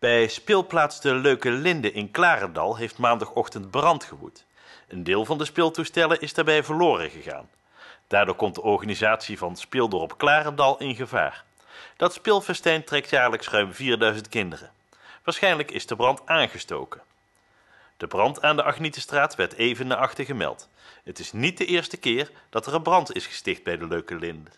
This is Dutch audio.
Bij speelplaats De Leuke Linde in Klarendal heeft maandagochtend brand gewoed. Een deel van de speeltoestellen is daarbij verloren gegaan. Daardoor komt de organisatie van Speeldorp Klarendal in gevaar. Dat speelfestijn trekt jaarlijks ruim 4000 kinderen. Waarschijnlijk is de brand aangestoken. De brand aan de Agnietenstraat werd even naar achter gemeld. Het is niet de eerste keer dat er een brand is gesticht bij de Leuke Linde.